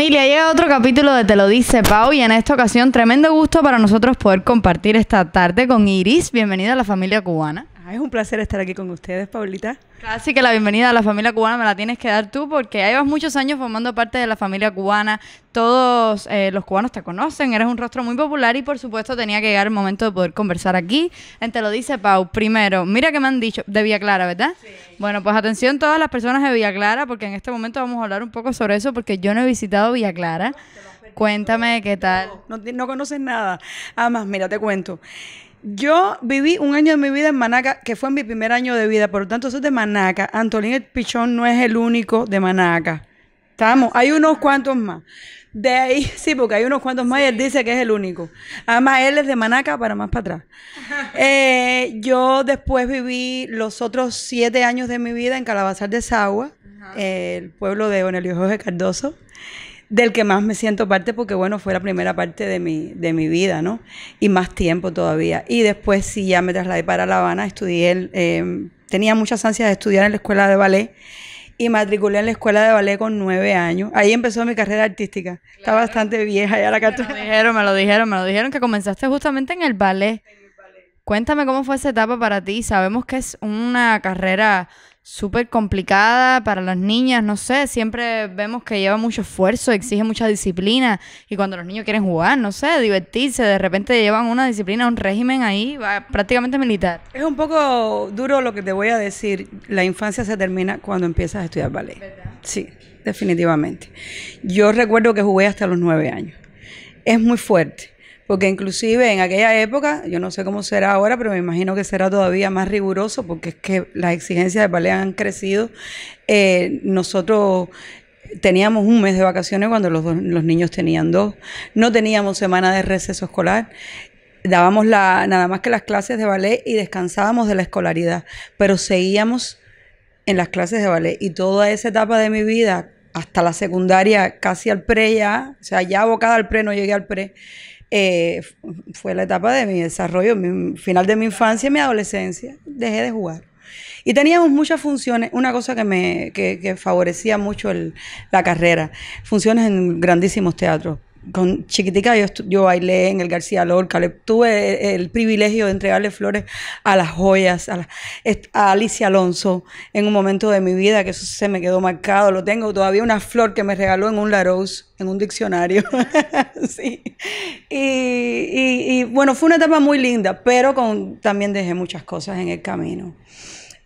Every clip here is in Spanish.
familia, llega otro capítulo de Te lo dice Pau y en esta ocasión tremendo gusto para nosotros poder compartir esta tarde con Iris. Bienvenida a la familia cubana es un placer estar aquí con ustedes, Paulita. Casi que la bienvenida a la familia cubana me la tienes que dar tú porque ya llevas muchos años formando parte de la familia cubana. Todos eh, los cubanos te conocen, eres un rostro muy popular y por supuesto tenía que llegar el momento de poder conversar aquí. En te lo dice Pau. Primero, mira que me han dicho de Villa Clara, ¿verdad? Sí. Bueno, pues atención todas las personas de Villa Clara porque en este momento vamos a hablar un poco sobre eso porque yo no he visitado Villa Clara. Cuéntame qué tal. No, no, no conoces nada. Además, ah, mira, te cuento. Yo viví un año de mi vida en Manaca, que fue mi primer año de vida, por lo tanto soy de Manaca. Antolín el Pichón no es el único de Manaca. Estamos, hay unos cuantos más. De ahí, sí, porque hay unos cuantos más y él dice que es el único. Además, él es de Manaca para más para atrás. Eh, yo después viví los otros siete años de mi vida en Calabazar de Sagua, el pueblo de Bonelio Jorge Cardoso del que más me siento parte porque, bueno, fue la primera parte de mi, de mi vida, ¿no? Y más tiempo todavía. Y después sí ya me trasladé para La Habana, estudié, em, tenía muchas ansias de estudiar en la escuela de ballet y matriculé en la escuela de ballet con nueve años. Ahí empezó mi carrera artística. está Estaba bastante vieja ya la 14 Me lo dijeron, me lo dijeron, me lo dijeron que comenzaste justamente En el ballet. Cuéntame cómo fue esa etapa para ti. Sabemos que es una carrera súper complicada para las niñas, no sé, siempre vemos que lleva mucho esfuerzo, exige mucha disciplina y cuando los niños quieren jugar, no sé, divertirse, de repente llevan una disciplina, un régimen ahí va, prácticamente militar. Es un poco duro lo que te voy a decir, la infancia se termina cuando empiezas a estudiar ballet. Sí, definitivamente. Yo recuerdo que jugué hasta los nueve años. Es muy fuerte porque inclusive en aquella época, yo no sé cómo será ahora, pero me imagino que será todavía más riguroso, porque es que las exigencias de ballet han crecido. Eh, nosotros teníamos un mes de vacaciones cuando los, niños tenían dos, no teníamos semana de receso escolar dábamos la, nada más que las clases de ballet y descansábamos de la escolaridad, pero seguíamos en las clases de ballet. Y toda esa etapa de mi vida, hasta la secundaria, casi al pre ya, o sea, ya abocada al pre, no llegué al pre, eh, fue la etapa de mi desarrollo, final de mi infancia y mi adolescencia, dejé de jugar. Y teníamos muchas funciones, una cosa que me favorecía mucho la carrera, funciones en grandísimos teatros, con chiquitica yo, bailé en el García Lorca, tuve el privilegio de entregarle flores a las joyas, a, Alicia Alonso en un momento de mi vida que eso se me quedó marcado, lo tengo todavía una flor que me regaló en un Larousse, en un diccionario. sí. y, bueno, fue una etapa muy linda, pero con, también dejé muchas cosas en el camino.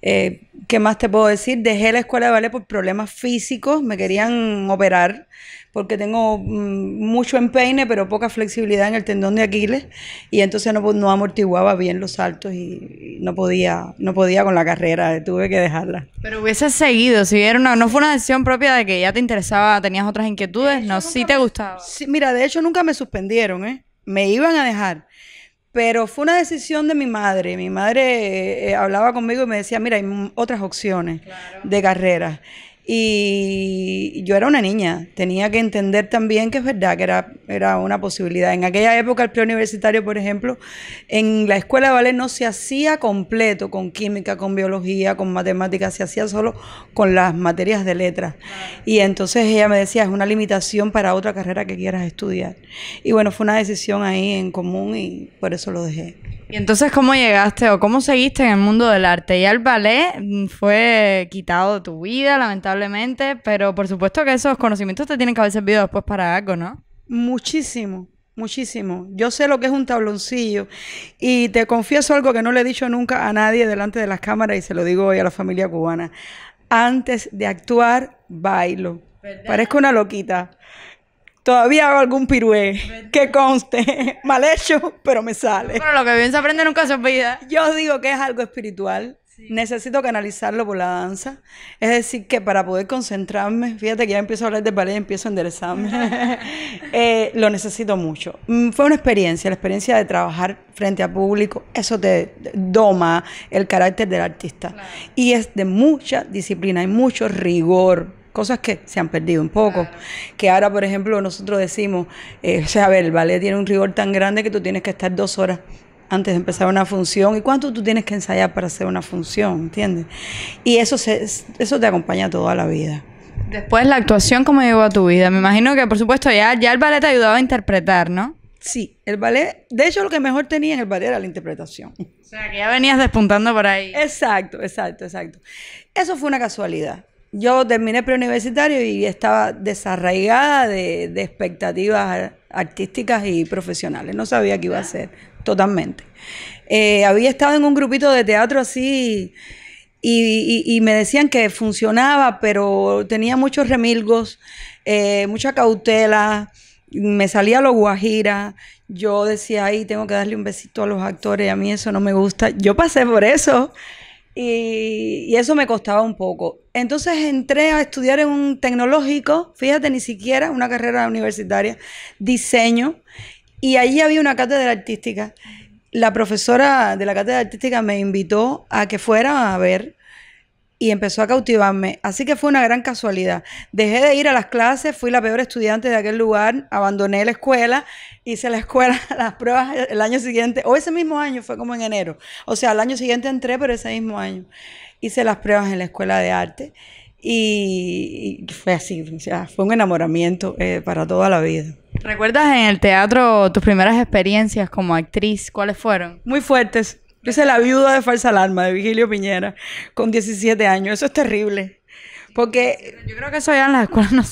Eh, ¿Qué más te puedo decir? Dejé la escuela de ballet por problemas físicos, me querían operar porque tengo mm, mucho empeine, pero poca flexibilidad en el tendón de Aquiles, y entonces no, amortiguaba bien los saltos y, no podía no podía con la carrera, tuve que dejarla. Pero hubiese seguido, si hubiera no fue una decisión propia de que ya te interesaba, tenías otras inquietudes, no, sí te gustaba. mira, de hecho nunca me suspendieron, ¿eh? me iban a dejar. Pero fue una decisión de mi madre. Mi madre eh, eh, hablaba conmigo y me decía, mira, hay otras opciones de carreras. Y yo era una niña, tenía que entender también que es verdad que era, era una posibilidad. En aquella época el preuniversitario, por ejemplo, en la escuela de ballet no se hacía completo con química, con biología, con matemáticas, se hacía solo con las materias de letras. Y entonces ella me decía, es una limitación para otra carrera que quieras estudiar. Y bueno, fue una decisión ahí en común y por eso lo dejé. Y entonces, ¿cómo llegaste o cómo seguiste en el mundo del arte? Ya el ballet mm, fue quitado de tu vida, lamentablemente probablemente, pero por supuesto que esos conocimientos te tienen que haber servido después para algo, ¿no? Muchísimo, muchísimo. Yo sé lo que es un tabloncillo y te confieso algo que no le he dicho nunca a nadie delante de las cámaras y se lo digo hoy a la familia cubana. Antes de actuar, bailo. Parezco una loquita. Todavía hago algún pirué que conste. Mal hecho, pero me sale. Pero lo que bien se aprende nunca se olvida. Yo digo que es algo espiritual Necesito canalizarlo por la danza. Es decir, que para poder concentrarme, fíjate que ya empiezo a hablar de ballet, empiezo a enderezarme. Eh, lo necesito mucho. Mm, fue una experiencia, la experiencia de trabajar frente a público. Eso te doma el carácter del artista. Y es de mucha disciplina, hay mucho rigor cosas que se han perdido un poco. Que ahora, por ejemplo, nosotros decimos, eh, o sea, a ver, el ballet tiene un rigor tan grande que tú tienes que estar dos horas antes de empezar una función y cuánto tú tienes que ensayar para hacer una función, ¿entiendes? Y eso, eso te acompaña toda la vida. Después la actuación, ¿cómo llegó a tu vida? Me imagino que, por supuesto, ya, ya el ballet te ayudaba a interpretar, ¿no? Sí, el ballet, de hecho lo que mejor tenía en el ballet era la interpretación. O sea, que ya venías despuntando por ahí. Exacto, exacto, exacto. Eso fue una casualidad. Yo terminé preuniversitario y estaba desarraigada de, de expectativas artísticas y profesionales. No sabía qué iba a hacer totalmente. Eh, había estado en un grupito de teatro así y, me decían que funcionaba, pero tenía muchos remilgos, eh, mucha cautela, me salía los guajira, yo decía, ahí tengo que darle un besito a los actores, a mí eso no me gusta, yo pasé por eso y, y eso me costaba un poco. Entonces entré a estudiar en un tecnológico, fíjate, ni siquiera una carrera universitaria, diseño, y allí había una cátedra artística. La profesora de la cátedra artística me invitó a que fuera a ver y empezó a cautivarme. Así que fue una gran casualidad. Dejé de ir a las clases, fui la peor estudiante de aquel lugar, abandoné la escuela, hice la escuela, las pruebas el año siguiente, o ese mismo año, fue como en enero. O sea, el año siguiente entré, pero ese mismo año hice las pruebas en la escuela de arte. Y fue así, fue un enamoramiento eh, para toda la vida. ¿Recuerdas en el teatro tus primeras experiencias como actriz? ¿Cuáles fueron? Muy fuertes. Yo hice la viuda de falsa alarma de Vigilio Piñera con 17 años. Eso es terrible. Porque yo creo que eso ya en las escuela no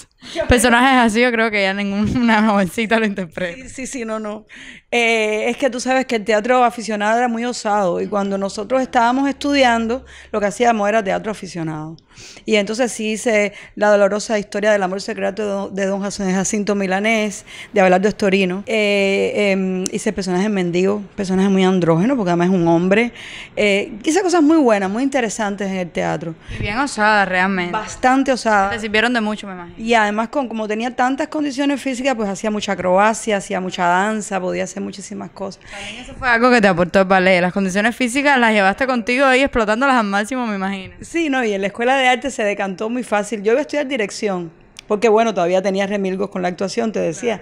Personajes así, yo creo que ya ninguna jovencita lo interpreta. Sí, sí, no, no. Eh, es que tú sabes que el teatro aficionado era muy osado y cuando nosotros estábamos estudiando, lo que hacíamos era teatro aficionado. Y entonces sí hice la dolorosa historia del amor secreto de don Jacinto Milanés, de Abelardo Estorino. Eh, em, hice personajes mendigos, personajes muy andrógenos, porque además es un hombre. Eh, hice cosas muy buenas, muy interesantes en el teatro. Y bien osada realmente. Bastante osada. Te sirvieron de mucho, me imagino. Y además, con, como tenía tantas condiciones físicas, pues hacía mucha acrobacia, hacía mucha danza, podía hacer muchísimas cosas. También eso fue algo que te aportó el ballet. Las condiciones físicas las llevaste contigo ahí explotándolas al máximo, me imagino. Sí, no, y en la escuela de arte se decantó muy fácil. Yo iba a estudiar dirección, porque bueno, todavía tenía remilgos con la actuación, te decía.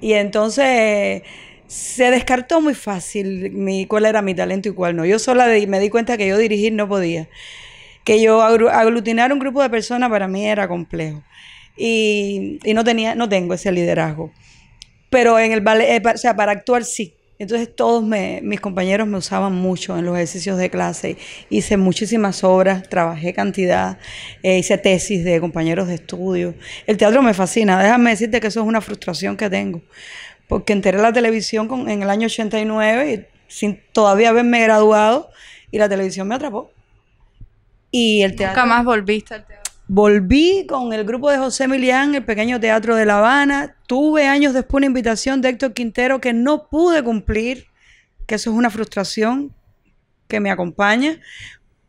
Y entonces se descartó muy fácil mi, cuál era mi talento y cuál no. Yo sola me di cuenta que yo dirigir no podía. Que yo aglutinar un grupo de personas para mí era complejo y, no, tenía, no tengo ese liderazgo. Pero en el ballet, eh, o sea, para actuar sí. Entonces todos mis compañeros me usaban mucho en los ejercicios de clase. Hice muchísimas obras, trabajé cantidad, eh, hice tesis de compañeros de estudio. El teatro me fascina. Déjame decirte que eso es una frustración que tengo. Porque enteré la televisión en el año 89 sin todavía haberme graduado y la televisión me atrapó. Y el teatro... Nunca más volviste al teatro. Volví con el grupo de José Milián, el pequeño teatro de La Habana. Tuve años después una invitación de Héctor Quintero que no pude cumplir, que eso es una frustración que me acompaña,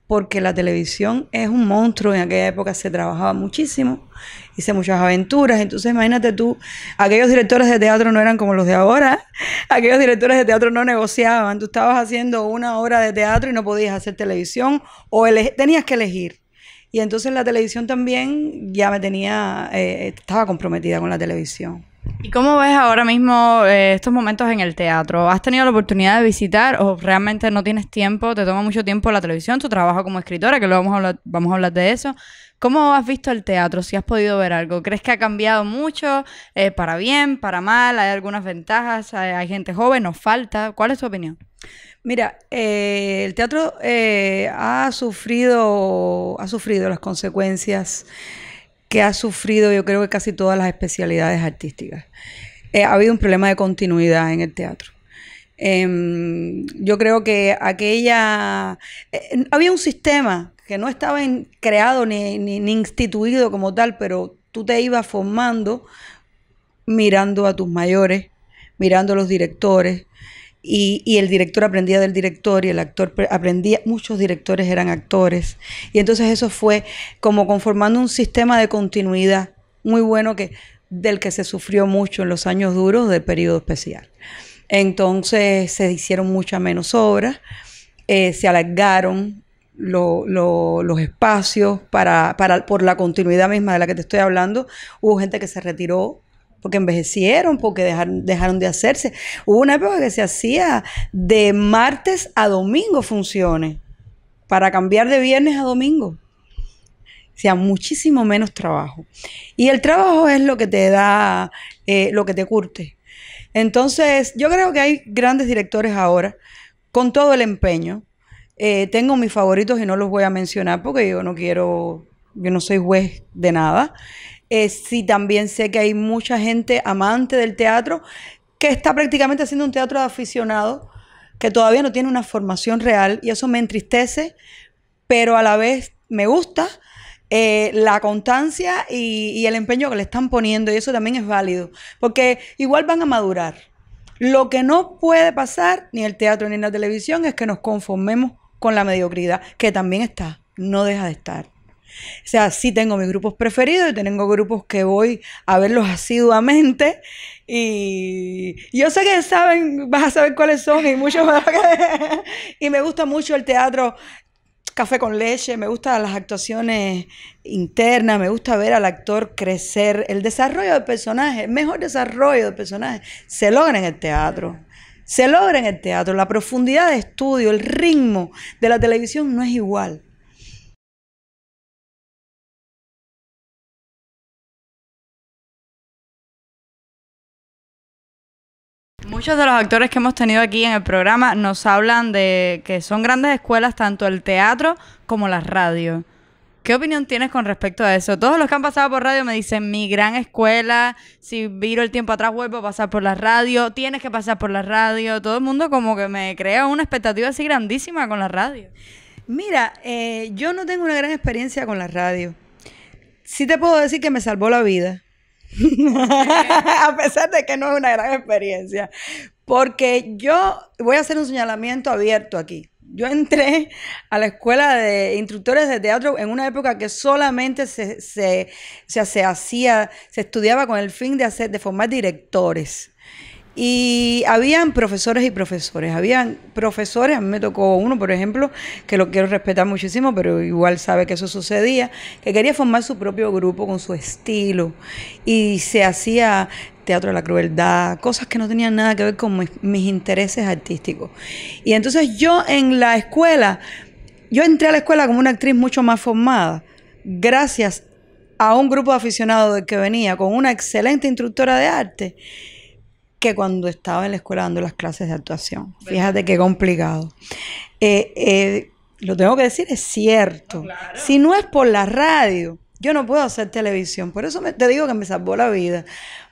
porque la televisión es un monstruo. En aquella época se trabajaba muchísimo, hice muchas aventuras. Entonces, imagínate tú, aquellos directores de teatro no eran como los de ahora, aquellos directores de teatro no negociaban. Tú estabas haciendo una obra de teatro y no podías hacer televisión, o tenías que elegir. Y entonces la televisión también ya me tenía, eh, estaba comprometida con la televisión. ¿Y cómo ves ahora mismo eh, estos momentos en el teatro? ¿Has tenido la oportunidad de visitar o realmente no tienes tiempo? ¿Te toma mucho tiempo la televisión, tu trabajo como escritora, que luego vamos a hablar, vamos a hablar de eso? ¿Cómo has visto el teatro? Si has podido ver algo, ¿crees que ha cambiado mucho? Eh, ¿Para bien, para mal? ¿Hay algunas ventajas? ¿Hay, gente joven? ¿Nos falta? ¿Cuál es tu opinión? Mira, eh, el teatro eh, ha sufrido, ha sufrido las consecuencias que ha sufrido, yo creo que casi todas las especialidades artísticas. Eh, ha habido un problema de continuidad en el teatro. Em, yo creo que aquella había un sistema que no estaba creado ni instituido como tal, pero tú te ibas formando mirando a tus mayores, mirando a los directores, y, el director aprendía del director y el actor aprendía, muchos directores eran actores. Y entonces eso fue como conformando un sistema de continuidad muy bueno que, del que se sufrió mucho en los años duros del periodo especial. Entonces se hicieron muchas menos obras, eh, se alargaron los espacios para, para, por la continuidad misma de la que te estoy hablando. Hubo gente que se retiró porque envejecieron, porque dejaron, dejaron de hacerse. Hubo una época que se hacía de martes a domingo funciones, para cambiar de viernes a domingo. O sea, muchísimo menos trabajo. Y el trabajo es lo que te da, eh, lo que te curte. Entonces, yo creo que hay grandes directores ahora, con todo el empeño. Eh, tengo mis favoritos y no los voy a mencionar porque yo no quiero, yo no soy juez de nada. Eh, sí, también sé que hay mucha gente amante del teatro que está prácticamente haciendo un teatro de aficionado, que todavía no tiene una formación real y eso me entristece, pero a la vez me gusta eh, la constancia y, y el empeño que le están poniendo y eso también es válido, porque igual van a madurar. Lo que no puede pasar, ni el teatro ni la televisión, es que nos conformemos con la mediocridad, que también está, no deja de estar. O sea, sí tengo mis grupos preferidos y tengo grupos que voy a verlos asiduamente. Y yo sé que saben, vas a saber cuáles son y muchos Y me gusta mucho el teatro café con leche, me gustan las actuaciones internas, me gusta ver al actor crecer, el desarrollo de personaje, el mejor desarrollo de personajes se logra en el teatro. Se logra en el teatro, la profundidad de estudio, el ritmo de la televisión no es igual. Muchos de los actores que hemos tenido aquí en el programa nos hablan de que son grandes escuelas tanto el teatro como la radio. ¿Qué opinión tienes con respecto a eso? Todos los que han pasado por radio me dicen, mi gran escuela, si viro el tiempo atrás vuelvo a pasar por la radio, tienes que pasar por la radio. Todo el mundo como que me crea una expectativa así grandísima con la radio. Mira, eh, yo no tengo una gran experiencia con la radio. Sí te puedo decir que me salvó la vida a pesar de que no es una gran experiencia. Porque yo voy a hacer un señalamiento abierto aquí. Yo entré a la escuela de instructores de teatro en una época que solamente se, se, hacía, se estudiaba con el fin de, hacer, de formar directores. Y habían profesores y profesores. Habían profesores, a mí me tocó uno, por ejemplo, que lo quiero respetar muchísimo, pero igual sabe que eso sucedía, que quería formar su propio grupo con su estilo. Y se hacía teatro de la crueldad, cosas que no tenían nada que ver con mis, intereses artísticos. Y entonces yo en la escuela, yo entré a la escuela como una actriz mucho más formada, gracias a un grupo de aficionados que venía, con una excelente instructora de arte que cuando estaba en la escuela dando las clases de actuación. Fíjate qué complicado. Eh, eh, lo tengo que decir, es cierto. Ah, si no es por la radio, yo no puedo hacer televisión. Por eso te digo que me salvó la vida.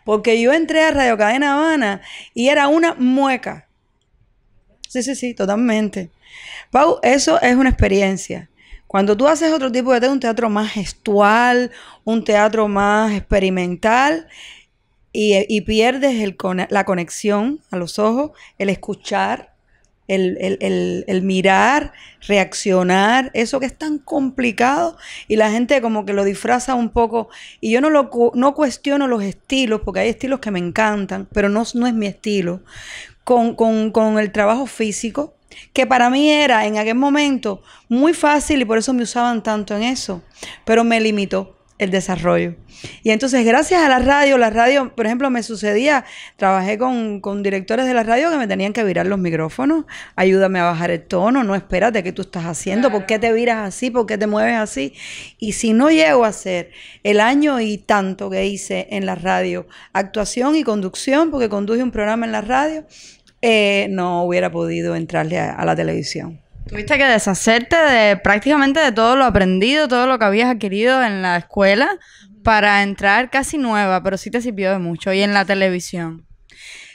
Porque yo entré a Radio Cadena Habana y era una mueca. Sí, sí, sí, totalmente. Pau, eso es una experiencia. Cuando tú haces otro tipo de teatro, un teatro más gestual, un teatro más experimental, eh, y, pierdes la conexión a los ojos, el escuchar, el, mirar, reaccionar, eso que es tan complicado y la gente como que lo disfraza un poco. Y yo no, lo, no cuestiono los estilos, porque hay estilos que me encantan, pero no, no es mi estilo. Con, con el trabajo físico, que para mí era en aquel momento muy fácil y por eso me usaban tanto en eso, pero me limitó el desarrollo. Y entonces, gracias a la radio, la radio, por ejemplo, me sucedía, trabajé con, con, directores de la radio que me tenían que virar los micrófonos, ayúdame a bajar el tono, no espérate, ¿qué tú estás haciendo? ¿Por qué te viras así? ¿Por qué te mueves así? Y si no llego a hacer el año y tanto que hice en la radio, actuación y conducción, porque conduje un programa en la radio, eh, no hubiera podido entrarle a la televisión. Tuviste que deshacerte de prácticamente de todo lo aprendido, todo lo que habías adquirido en la escuela para entrar casi nueva, pero sí te sirvió de mucho. Y en la televisión.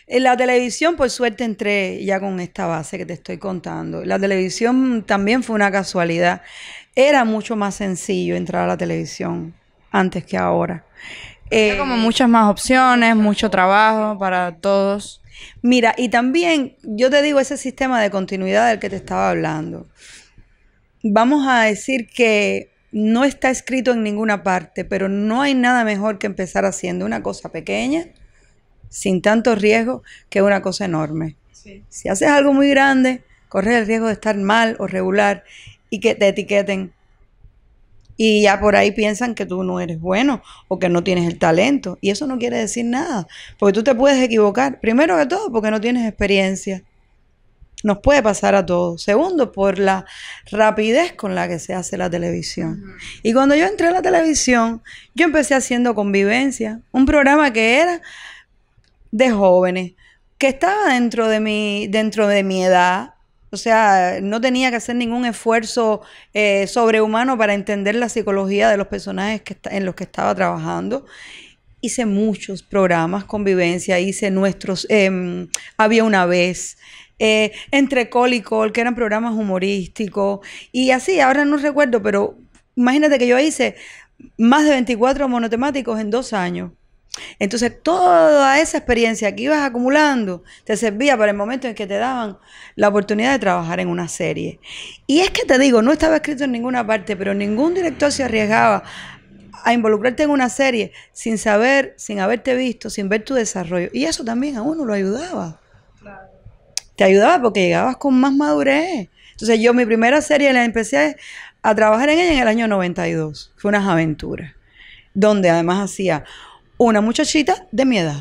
En la televisión, por suerte, entré ya con esta base que te estoy contando. La televisión también fue una casualidad. Era mucho más sencillo entrar a la televisión antes que ahora. Eh, como muchas más opciones, mucho trabajo para todos. Mira, y también yo te digo ese sistema de continuidad del que te estaba hablando. Vamos a decir que no está escrito en ninguna parte, pero no hay nada mejor que empezar haciendo una cosa pequeña, sin tanto riesgo, que una cosa enorme. Si haces algo muy grande, corres el riesgo de estar mal o regular y que te etiqueten y ya por ahí piensan que tú no eres bueno o que no tienes el talento. Y eso no quiere decir nada, porque tú te puedes equivocar, primero que todo porque no tienes experiencia. Nos puede pasar a todos. Segundo, por la rapidez con la que se hace la televisión. Y cuando yo entré a la televisión, yo empecé haciendo Convivencia, un programa que era de jóvenes, que estaba dentro de mi, dentro de mi edad, o sea, no tenía que hacer ningún esfuerzo eh, sobrehumano para entender la psicología de los personajes que en los que estaba trabajando. Hice muchos programas, convivencia, hice nuestros, em, había una vez, eh, entre Col y Col, que eran programas humorísticos, y así, ahora no recuerdo, pero imagínate que yo hice más de 24 monotemáticos en dos años. Entonces, toda esa experiencia que ibas acumulando te servía para el momento en que te daban la oportunidad de trabajar en una serie. Y es que te digo, no estaba escrito en ninguna parte, pero ningún director se arriesgaba a involucrarte en una serie sin saber, sin haberte visto, sin ver tu desarrollo. Y eso también a uno lo ayudaba. Te ayudaba porque llegabas con más madurez. Entonces yo mi primera serie la empecé a trabajar en ella en el año 92. Fue unas aventuras, donde además hacía una muchachita de mi edad.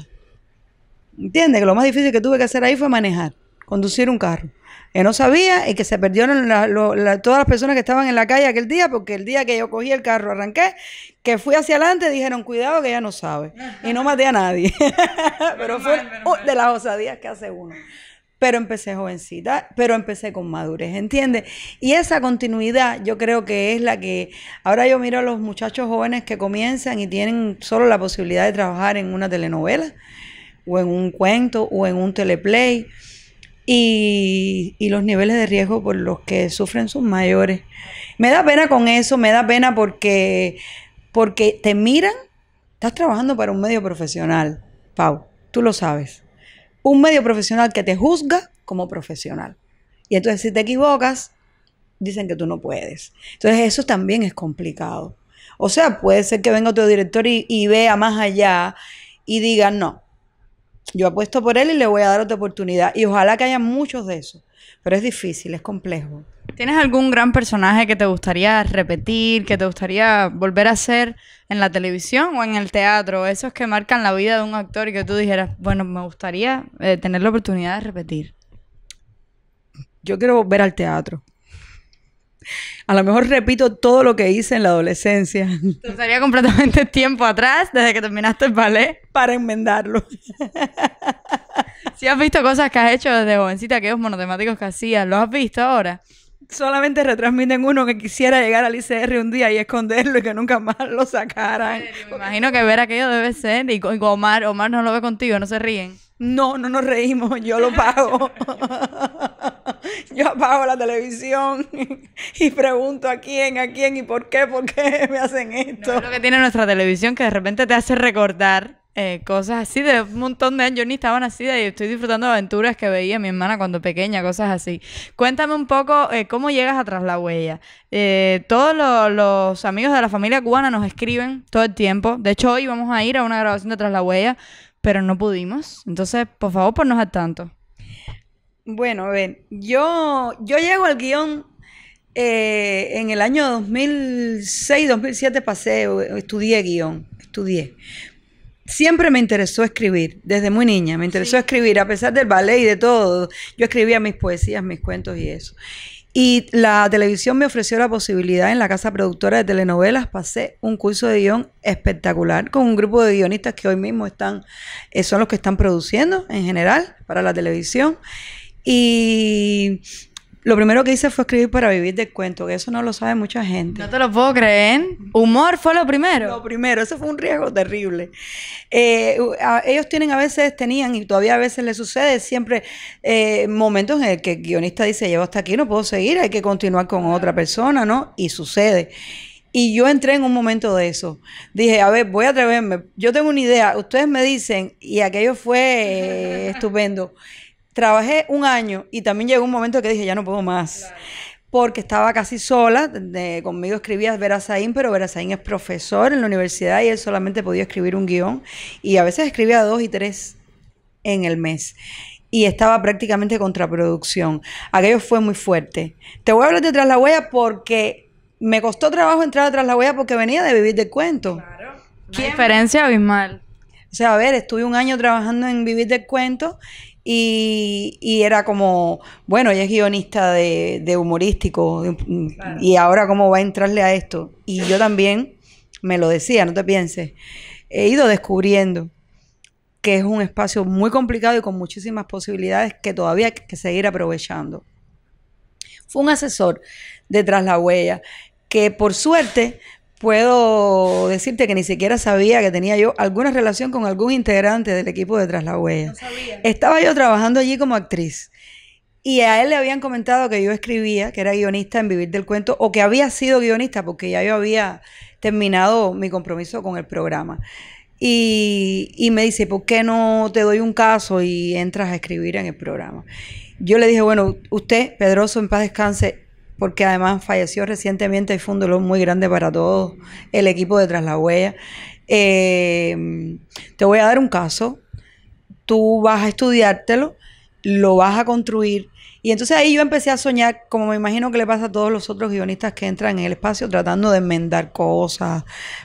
¿Entiendes? Que lo más difícil que tuve que hacer ahí fue manejar, conducir un carro. Que no sabía y que se perdieron todas las personas que estaban en la calle aquel día, porque el día que yo cogí el carro, arranqué, que fui hacia adelante, dijeron, cuidado que ella no sabe. Y no maté a nadie. Pero fue de las osadías que hace uno pero empecé jovencita, pero empecé con madurez, ¿entiendes? Y esa continuidad yo creo que es la que ahora yo miro a los muchachos jóvenes que comienzan y tienen solo la posibilidad de trabajar en una telenovela o en un cuento o en un teleplay y, los niveles de riesgo por los que sufren sus mayores. Me da pena con eso, me da pena porque, porque te miran, estás trabajando para un medio profesional, Pau, tú lo sabes un medio profesional que te juzga como profesional. Y entonces si te equivocas, dicen que tú no puedes. Entonces eso también es complicado. O sea, puede ser que venga otro director y, vea más allá y diga, no, yo apuesto por él y le voy a dar otra oportunidad. Y ojalá que haya muchos de esos. Pero es difícil, es complejo. ¿Tienes algún gran personaje que te gustaría repetir, que te gustaría volver a hacer en la televisión o en el teatro? Esos que marcan la vida de un actor y que tú dijeras, bueno, me gustaría eh, tener la oportunidad de repetir. Yo quiero volver al teatro a lo mejor repito todo lo que hice en la adolescencia. Te completamente tiempo atrás desde que terminaste el ballet. Para enmendarlo. Si has visto cosas que has hecho desde jovencita, aquellos monotemáticos que hacías, lo has visto ahora? solamente retransmiten uno que quisiera llegar al ICR un día y esconderlo y que nunca más lo sacaran. Me imagino que ver aquello debe ser. Y, Omar, Omar no lo ve contigo, no se ríen. No, no nos reímos, yo lo pago. yo apago la televisión y pregunto a quién, a quién y por qué, por qué me hacen esto. lo que tiene nuestra televisión que de repente te hace recordar eh, cosas así de un montón de años. Yo ni estaba nacida y estoy disfrutando de aventuras que veía mi hermana cuando pequeña, cosas así. Cuéntame un poco eh, cómo llegas a Tras la Huella. Eh, todos los, los amigos de la familia cubana nos escriben todo el tiempo. De hecho, hoy vamos a ir a una grabación de Tras la Huella pero no pudimos. Entonces, por favor, ponnos al tanto. Bueno, ven yo, yo llego al guión eh, en el año 2006, 2007 pasé, estudié guión, estudié. Siempre me interesó escribir, desde muy niña, me interesó escribir, a pesar del ballet y de todo. Yo escribía mis poesías, mis cuentos y eso. Y la televisión me ofreció la posibilidad en la casa productora de telenovelas. Pasé un curso de guión espectacular con un grupo de guionistas que hoy mismo están, eh, son los que están produciendo en general para la televisión. Y lo primero que hice fue escribir para vivir de cuento, que eso no lo sabe mucha gente. No te lo puedo creer. Humor fue lo primero. Lo primero, eso fue un riesgo terrible. Eh, ellos tienen a veces, tenían, y todavía a veces les sucede, siempre eh, momentos en el que el guionista dice, llevo hasta aquí, no puedo seguir, hay que continuar con otra persona, ¿no? Y sucede. Y yo entré en un momento de eso. Dije, a ver, voy a atreverme. Yo tengo una idea. Ustedes me dicen, y aquello fue eh, estupendo trabajé un año y también llegó un momento que dije, ya no puedo más. Porque estaba casi sola, conmigo escribía Verasaín, pero Verasaín es profesor en la universidad y él solamente podía escribir un guión. Y a veces escribía dos y tres en el mes y estaba prácticamente contraproducción. Aquello fue muy fuerte. Te voy a hablar de Tras la Huella porque me costó trabajo entrar a Tras la Huella porque venía de vivir de cuento. Claro. diferencia abismal. O sea, a ver, estuve un año trabajando en vivir de cuento y, era como, bueno, ella es guionista de, humorístico, y ahora cómo va a entrarle a esto. Y yo también me lo decía, no te pienses, he ido descubriendo que es un espacio muy complicado y con muchísimas posibilidades que todavía hay que seguir aprovechando. Fue un asesor de Tras la Huella que por suerte puedo decirte que ni siquiera sabía que tenía yo alguna relación con algún integrante del equipo de Tras la Huella. No sabía. Estaba yo trabajando allí como actriz. Y a él le habían comentado que yo escribía, que era guionista en Vivir del Cuento, o que había sido guionista, porque ya yo había terminado mi compromiso con el programa. Y, y, me dice, ¿por qué no te doy un caso y entras a escribir en el programa? Yo le dije, bueno, usted, Pedroso, en paz descanse, porque además falleció recientemente y fue un dolor muy grande para todo el equipo de Tras la Huella. Em, te voy a dar un caso, tú vas a estudiártelo, lo vas a construir. Y entonces ahí yo empecé a soñar, como me imagino que le pasa a todos los otros guionistas que entran en el espacio, tratando de enmendar cosas,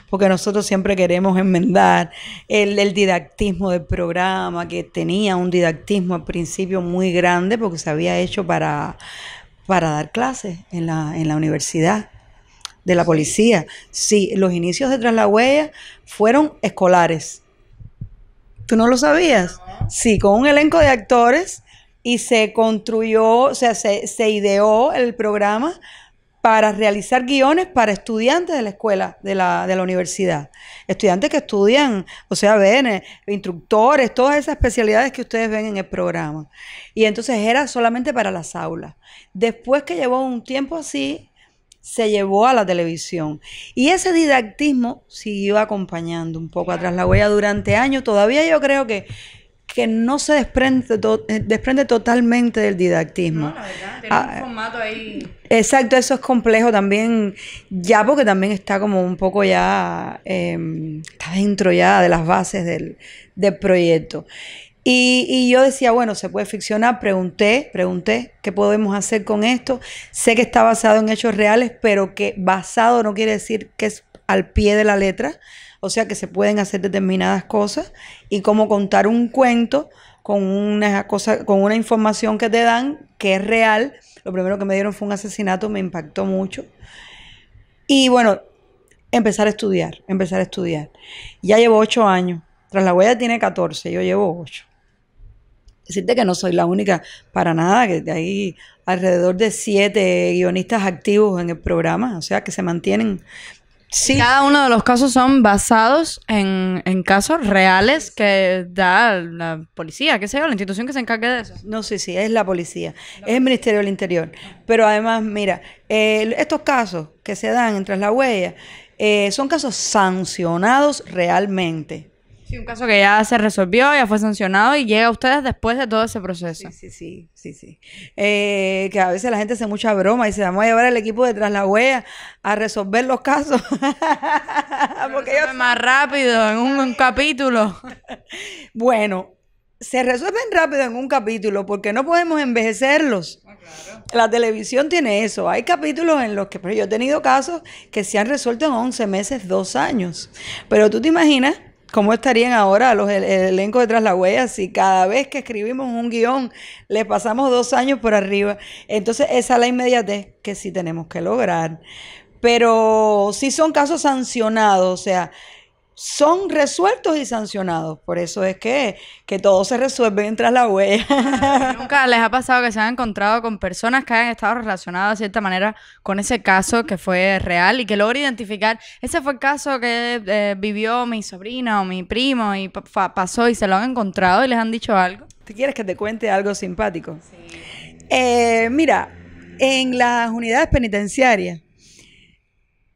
porque nosotros siempre queremos enmendar el, el didactismo del programa, que tenía un didactismo al principio muy grande, porque se había hecho para, para dar clases en la, universidad de la policía. Sí, los inicios de Tras la Huella fueron escolares. ¿Tú no lo sabías? Sí, con un elenco de actores y se construyó, o sea, se, se ideó el programa para realizar guiones para estudiantes de la escuela, de la, universidad. Estudiantes que estudian, o sea, ven, instructores, todas esas especialidades que ustedes ven en el programa. Y entonces era solamente para las aulas. Después que llevó un tiempo así, se llevó a la televisión. Y ese didactismo siguió acompañando un poco atrás la huella durante años. Todavía yo creo que que no se desprende, eh, desprende totalmente del didactismo. No, la verdad, tiene un ah, eh, formato ahí. Exacto, eso es complejo también, ya porque también está como un poco ya, em, está dentro ya de las bases del, del proyecto. Y, y, yo decía, bueno, se puede ficcionar, pregunté, pregunté qué podemos hacer con esto. Sé que está basado en hechos reales, pero que basado no quiere decir que es al pie de la letra, o sea que se pueden hacer determinadas cosas y cómo contar un cuento con una cosa, con una información que te dan que es real. Lo primero que me dieron fue un asesinato, me impactó mucho. Y bueno, empezar a estudiar, empezar a estudiar. Ya llevo ocho años. Tras la huella tiene 14, yo llevo ocho. Decirte que no soy la única para nada, que hay alrededor de siete guionistas activos en el programa, o sea que se mantienen cada uno de los casos son basados en, casos reales que da la policía, que sé la institución que se encargue de eso. No, sí, sí, es la policía, es el Ministerio del Interior. Pero además, mira, estos casos que se dan entre las huella, eh, son casos sancionados realmente. Sí, un caso que ya se resolvió, ya fue sancionado y llega a ustedes después de todo ese proceso. Sí, sí, sí, sí. Eh, que a veces la gente hace mucha broma y se vamos a llevar al equipo de tras la huella a resolver los casos. Porque más rápido en un, capítulo. bueno, se resuelven rápido en un capítulo porque no podemos envejecerlos. Ah, la televisión tiene eso. Hay capítulos en los que, pero pues, yo he tenido casos que se han resuelto en 11 meses, 2 años. Pero tú te imaginas ¿Cómo estarían ahora los elencos elenco de la Huella si cada vez que escribimos un guión le pasamos dos años por arriba? Entonces, esa es la inmediatez que sí tenemos que lograr. Pero si son casos sancionados, o sea, son resueltos y sancionados. Por eso es que, todo se resuelve entre la huella. Nunca les ha pasado que se han encontrado con personas que hayan estado relacionadas de cierta manera con ese caso que fue real y que logro identificar. Ese fue el caso que eh, vivió mi sobrina o mi primo y pasó y se lo han encontrado y les han dicho algo. te quieres que te cuente algo simpático? Eh, mira, en las unidades penitenciarias,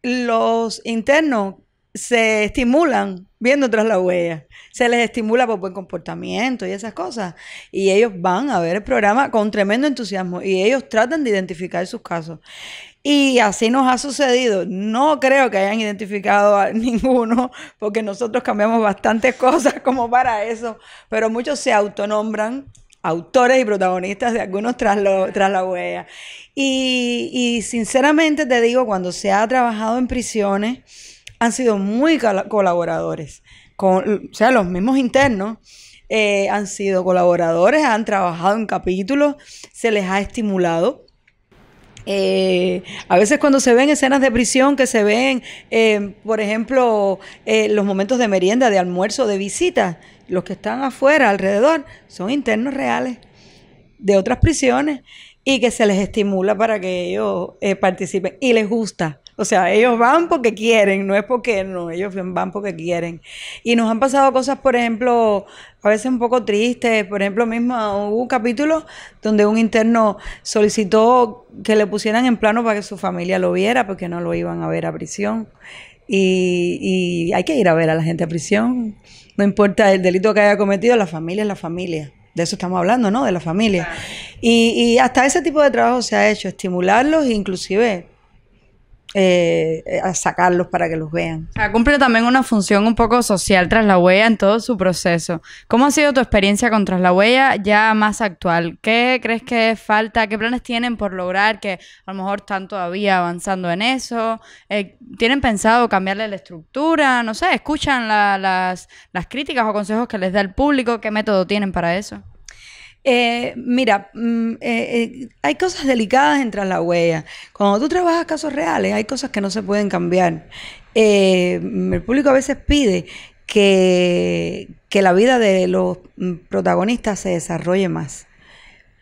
los internos se estimulan viendo tras la huella. Se les estimula por buen comportamiento y esas cosas. Y ellos van a ver el programa con tremendo entusiasmo y ellos tratan de identificar sus casos. Y así nos ha sucedido. No creo que hayan identificado a ninguno, porque nosotros cambiamos bastantes cosas como para eso, pero muchos se autonombran autores y protagonistas de algunos tras, tras la huella. Y, y sinceramente te digo, cuando se ha trabajado en prisiones, han sido muy colaboradores. o sea, los mismos internos eh, han sido colaboradores, han trabajado en capítulos, se les ha estimulado. Eh, a veces cuando se ven escenas de prisión, que se ven, eh, por ejemplo, los momentos de merienda, de almuerzo, de visita, los que están afuera, alrededor, son internos reales de otras prisiones y que se les estimula para que ellos eh, participen y les gusta. O sea, ellos van porque quieren, no es porque no, ellos van porque quieren. Y nos han pasado cosas, por ejemplo, a veces un poco tristes. Por ejemplo, mismo hubo un capítulo donde un interno solicitó que le pusieran en plano para que su familia lo viera, porque no lo iban a ver a prisión. Y, y hay que ir a ver a la gente a prisión. No importa el delito que haya cometido, la familia es la familia de eso estamos hablando, ¿no? De la familia. Y, hasta ese tipo de trabajo se ha hecho, estimularlos, inclusive eh, a sacarlos para que los vean. cumple también una función un poco social tras la huella en todo su proceso. ¿Cómo ha sido tu experiencia con tras la huella ya más actual? ¿Qué crees que falta? ¿Qué planes tienen por lograr que a lo mejor están todavía avanzando en eso? Eh, ¿Tienen pensado cambiarle la estructura? No sé, ¿escuchan las, las críticas o consejos que les da el público? ¿Qué método tienen para eso? Eh, mira, mm, eh, eh, hay cosas delicadas entre la huella Cuando tú trabajas casos reales, hay cosas que no se pueden cambiar. Eh, el público a veces pide que, la vida de los mm, protagonistas se desarrolle más.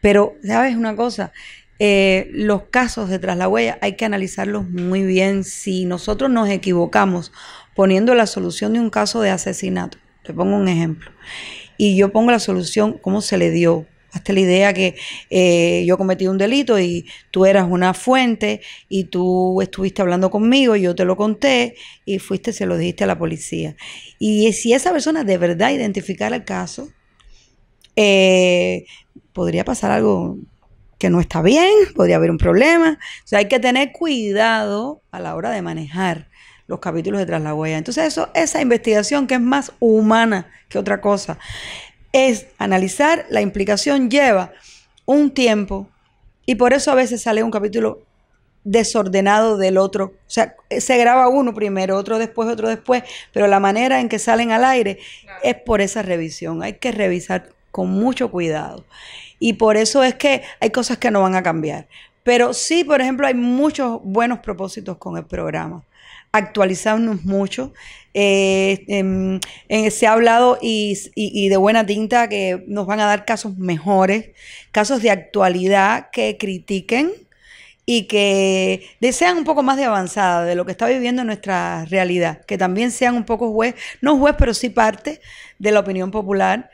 Pero, ¿sabes una cosa? los casos de tras la huella hay que analizarlos muy bien. Si nosotros nos equivocamos poniendo la solución de un caso de asesinato, te pongo un ejemplo, y yo pongo la solución, como se le dio. Hasta la idea que eh, yo cometí un delito y tú eras una fuente y tú estuviste hablando conmigo, y yo te lo conté y fuiste, se lo dijiste a la policía. Y si esa persona de verdad identificara el caso, eh, podría pasar algo que no está bien, podría haber un problema. O sea, hay que tener cuidado a la hora de manejar los capítulos de Tras la Huella. Entonces, eso, esa investigación que es más humana que otra cosa, es analizar la implicación lleva un tiempo y por eso a veces sale un capítulo desordenado del otro. O sea, se graba uno primero, otro después, otro después, pero la manera en que salen al aire es por esa revisión. Hay que revisar con mucho cuidado. Y por eso es que hay cosas que no van a cambiar. Pero sí, por ejemplo, hay muchos buenos propósitos con el programa actualizarnos mucho. Eh, em, se ha hablado y, y, de buena tinta que nos van a dar casos mejores, casos de actualidad que critiquen y que desean un poco más de avanzada de lo que está viviendo nuestra realidad, que también sean un poco juez, no juez, pero sí parte de la opinión popular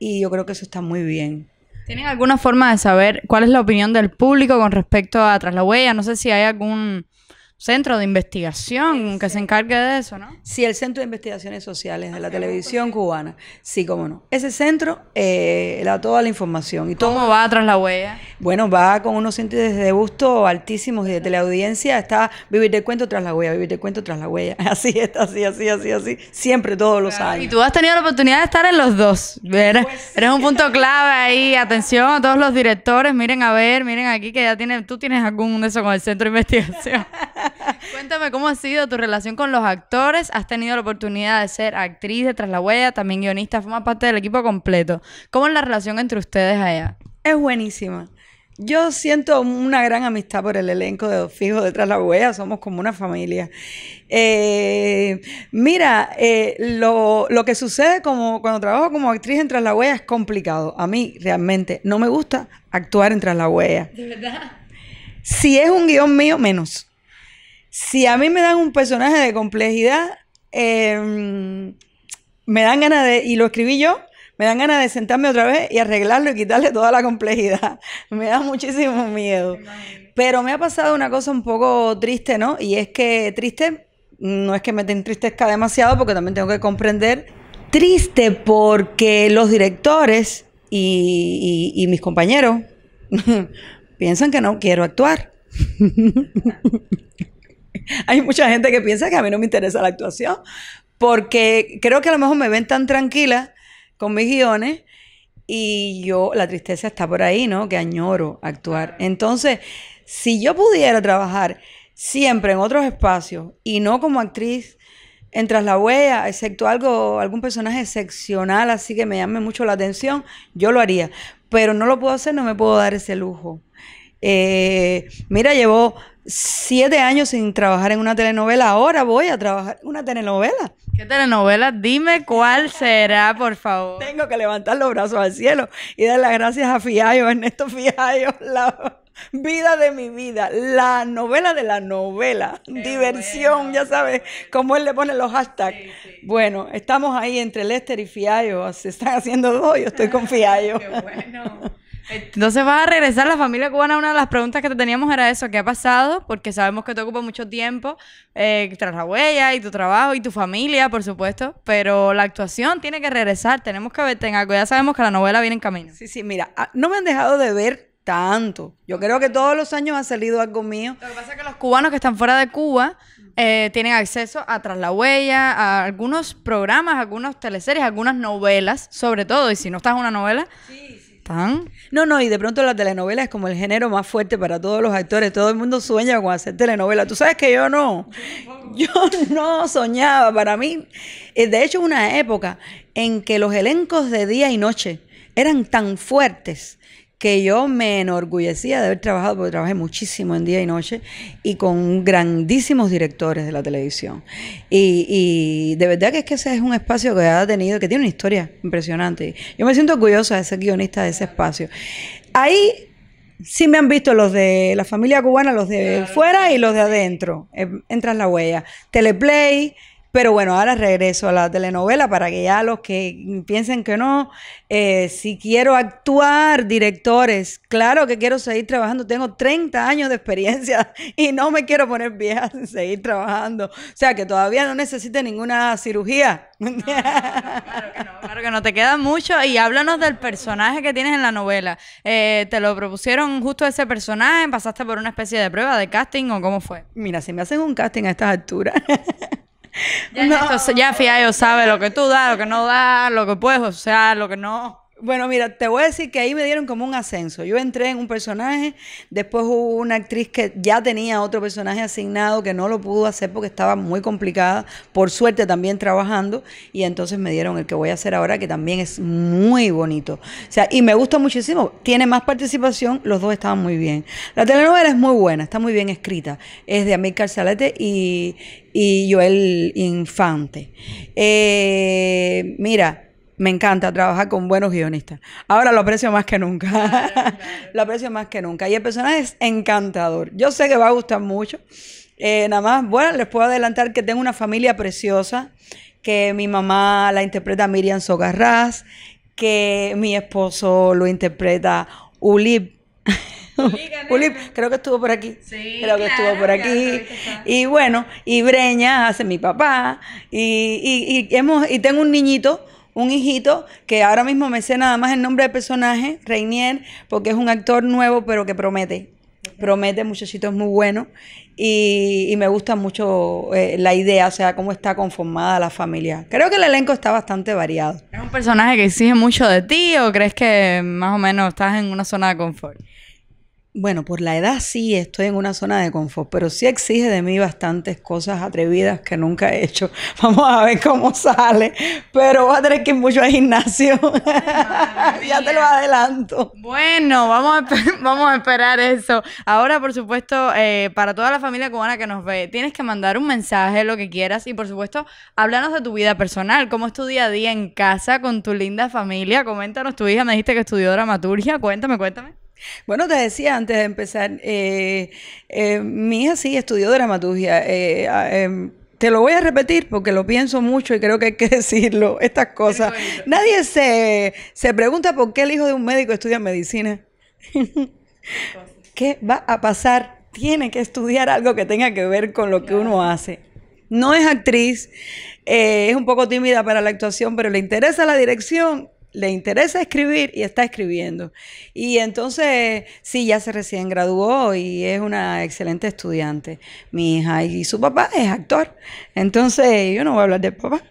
y yo creo que eso está muy bien. ¿Tienen alguna forma de saber cuál es la opinión del público con respecto a Tras la Huella? No sé si hay algún centro de investigación que se encargue de eso, ¿no? Sí, el Centro de Investigaciones Sociales de la Televisión Cubana. Sí, cómo no. Ese centro eh, da toda la información. Y ¿Cómo va tras la huella? Bueno, va con unos índices de gusto altísimos y de teleaudiencia. Está vivir de cuento tras la huella, vivir de cuento tras la huella. Así está, así, así, así, así. Siempre, todos los años. Y tú has tenido la oportunidad de estar en los dos. Eres, pues eres un punto clave ahí. Atención a todos los directores. Miren a ver, miren aquí que ya tienen, tú tienes algún de eso con el Centro de Investigación. Cuéntame cómo ha sido tu relación con los actores. Has tenido la oportunidad de ser actriz de Tras la Huella, también guionista, forma parte del equipo completo. ¿Cómo es la relación entre ustedes allá? Es buenísima. Yo siento una gran amistad por el elenco de los Fijos de la huella, somos como una familia. Eh, mira, eh, lo, que sucede como, cuando trabajo como actriz en Tras la huella es complicado. A mí realmente no me gusta actuar en Tras la huella. ¿De verdad? Si es un guión mío, menos si a mí me dan un personaje de complejidad, em, me dan ganas de, y lo escribí yo, me dan ganas de sentarme otra vez y arreglarlo y quitarle toda la complejidad. Me da muchísimo miedo. Pero me ha pasado una cosa un poco triste, ¿no? Y es que triste, no es que me entristezca demasiado, porque también tengo que comprender. Triste porque los directores y, y mis compañeros piensan que no quiero actuar. hay mucha gente que piensa que a mí no me interesa la actuación, porque creo que a lo mejor me ven tan tranquila con mis guiones y yo, la tristeza está por ahí, ¿no? Que añoro actuar. Entonces, si yo pudiera trabajar siempre en otros espacios y no como actriz en Tras la Huella, excepto algo, algún personaje excepcional, así que me llame mucho la atención, yo lo haría. Pero no lo puedo hacer, no me puedo dar ese lujo. Eh, mira, llevo siete años sin trabajar en una telenovela. Ahora voy a trabajar en una telenovela. ¿Qué telenovela? Dime cuál será, por favor. Tengo que levantar los brazos al cielo y dar las gracias a Fiallo, Ernesto Fiallo, la vida de mi vida, la novela de la novela, diversión, ya sabes cómo él le pone los hashtags. Bueno, estamos ahí entre Lester y Fiallo, se están haciendo dos, yo estoy con Fiallo. Qué bueno. Entonces vas a regresar la familia cubana. Una de las preguntas que te teníamos era eso, ¿qué ha pasado? Porque sabemos que te ocupa mucho tiempo, eh, tras la huella y tu trabajo y tu familia, por supuesto, pero la actuación tiene que regresar, tenemos que verte en algo. Ya sabemos que la novela viene en camino. Sí, sí, mira, ah, no me han dejado de ver tanto. Yo creo que todos los años ha salido algo mío. Lo que pasa es que los cubanos que están fuera de Cuba eh, tienen acceso a Tras la Huella, a algunos programas, a algunos teleseries, algunas novelas, sobre todo. Y si no estás en una novela, sí no, no, y de pronto la telenovela es como el género más fuerte para todos los actores. Todo el mundo sueña con hacer telenovela. Tú sabes que yo no. Yo no soñaba. Para mí, eh, de hecho, una época en que los elencos de día y noche eran tan fuertes que yo me enorgullecía de haber trabajado, porque trabajé muchísimo en día y noche, y con grandísimos directores de la televisión. Y, de verdad que es que ese es un espacio que ha tenido, que tiene una historia impresionante. Yo me siento orgullosa de ser guionista de ese espacio. Ahí sí me han visto los de la familia cubana, los de fuera y los de adentro. Eh, entras la huella. Teleplay. Pero bueno, ahora regreso a la telenovela para que ya los que piensen que no, eh, si quiero actuar, directores, claro que quiero seguir trabajando, tengo 30 años de experiencia y no me quiero poner vieja sin seguir trabajando. O sea, que todavía no necesite ninguna cirugía. claro que no, claro que no, te queda mucho y háblanos del personaje que tienes en la novela. Eh, ¿Te lo propusieron justo ese personaje? ¿Pasaste por una especie de prueba de casting o cómo fue? Mira, si me hacen un casting a estas alturas Ya, no. sabe lo que tú das, lo que no das, lo que puedes o sea, lo que no. Bueno, mira, te voy a decir que ahí me dieron como un ascenso. Yo entré en un personaje, después hubo una actriz que ya tenía otro personaje asignado que no lo pudo hacer porque estaba muy complicada, por suerte también trabajando, y entonces me dieron el que voy a hacer ahora, que también es muy bonito. O sea, y me gusta muchísimo, tiene más participación, los dos estaban muy bien. La telenovela es muy buena, está muy bien escrita, es de Amir Carzalete y, y Joel Infante. Eh, mira, me encanta trabajar con buenos guionistas. Ahora lo aprecio más que nunca. lo aprecio más que nunca. Y el personaje es encantador. Yo sé que va a gustar mucho. Eh, nada más, bueno, les puedo adelantar que tengo una familia preciosa, que mi mamá la interpreta Miriam Sogarrás. que mi esposo lo interpreta Ulip. Ulip, creo que estuvo por aquí. Sí, creo que estuvo por aquí. y bueno, y Breña hace mi papá. Y, y, hemos, y tengo un niñito un hijito que ahora mismo me sé nada más el nombre del personaje, Reinier, porque es un actor nuevo, pero que promete. Promete, muchachito, es muy bueno. Y, me gusta mucho eh, la idea, o sea, cómo está conformada la familia. Creo que el elenco está bastante variado. ¿Es un personaje que exige mucho de ti o crees que más o menos estás en una zona de confort? bueno, por la edad sí estoy en una zona de confort, pero sí exige de mí bastantes cosas atrevidas que nunca he hecho. Vamos a ver cómo sale, pero voy a tener que ir mucho al gimnasio. ya te lo adelanto. Bueno, vamos a, vamos a esperar eso. Ahora, por supuesto, eh, para toda la familia cubana que nos ve, tienes que mandar un mensaje, lo que quieras, y por supuesto, háblanos de tu vida personal, cómo es tu día a día en casa con tu linda familia. Coméntanos, tu hija me dijiste que estudió dramaturgia, cuéntame, cuéntame. Bueno, te decía antes de empezar, eh, eh mi hija sí estudió dramaturgia. Eh, ah, em, te lo voy a repetir porque lo pienso mucho y creo que hay que decirlo, estas cosas. Nadie se, pregunta por qué el hijo de un médico estudia medicina. ¿Qué va a pasar? Tiene que estudiar algo que tenga que ver con lo que uno hace. No es actriz, eh, es un poco tímida para la actuación, pero le interesa la dirección le interesa escribir y está escribiendo. Y entonces, sí, ya se recién graduó y es una excelente estudiante, mi hija, y su papá es actor. Entonces, yo no voy a hablar de papá.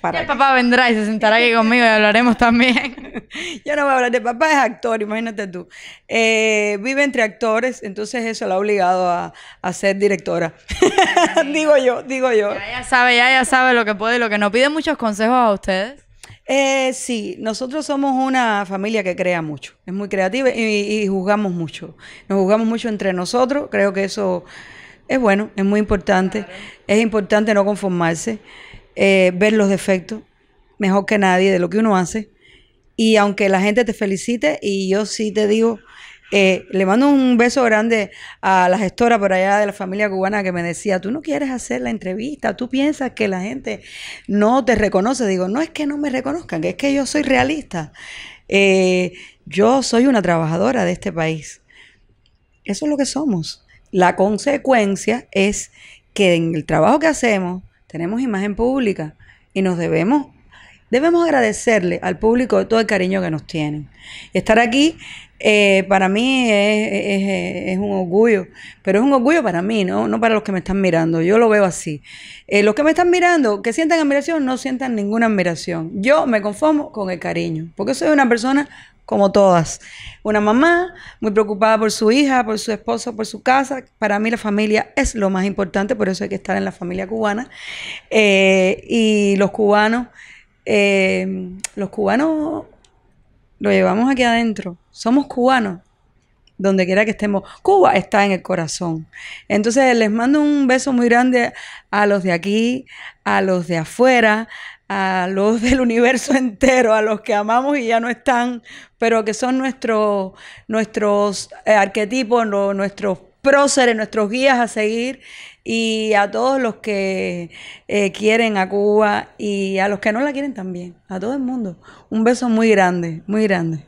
para el papá vendrá y se sentará aquí conmigo y hablaremos también. Yo no voy a hablar de papá, es actor, imagínate tú. Eh, vive entre actores, entonces eso la ha obligado a, ser directora. digo yo, digo yo. Ya, sabe, ya, ya sabe lo que puede y lo que no. Pide muchos consejos a ustedes. Eh, sí, nosotros somos una familia que crea mucho, es muy creativa y, juzgamos mucho. Nos juzgamos mucho entre nosotros, creo que eso es bueno, es muy importante. Es importante no conformarse, eh, ver los defectos, mejor que nadie, de lo que uno hace. Y aunque la gente te felicite, y yo sí te digo, eh, le mando un beso grande a la gestora por allá de la familia cubana que me decía, tú no quieres hacer la entrevista, tú piensas que la gente no te reconoce. Digo, no es que no me reconozcan, es que yo soy realista. Eh, yo soy una trabajadora de este país. Eso es lo que somos. La consecuencia es que en el trabajo que hacemos tenemos imagen pública y nos debemos Debemos agradecerle al público todo el cariño que nos tienen. Estar aquí eh, para mí es, un orgullo, pero es un orgullo para mí, ¿no? no para los que me están mirando. Yo lo veo así. Eh, los que me están mirando, que sientan admiración, no sientan ninguna admiración. Yo me conformo con el cariño, porque soy una persona como todas. Una mamá muy preocupada por su hija, por su esposo, por su casa. Para mí la familia es lo más importante, por eso hay que estar en la familia cubana. Eh, y los cubanos Em, los cubanos lo llevamos aquí adentro. Somos cubanos, donde quiera que estemos. Cuba está en el corazón. Entonces les mando un beso muy grande a los de aquí, a los de afuera, a los del universo entero, a los que amamos y ya no están, pero que son nuestros nuestros arquetipos, nuestros próceres, nuestros guías a seguir y a todos los que eh, quieren a Cuba y a los que no la quieren también, a todo el mundo. Un beso muy grande, muy grande.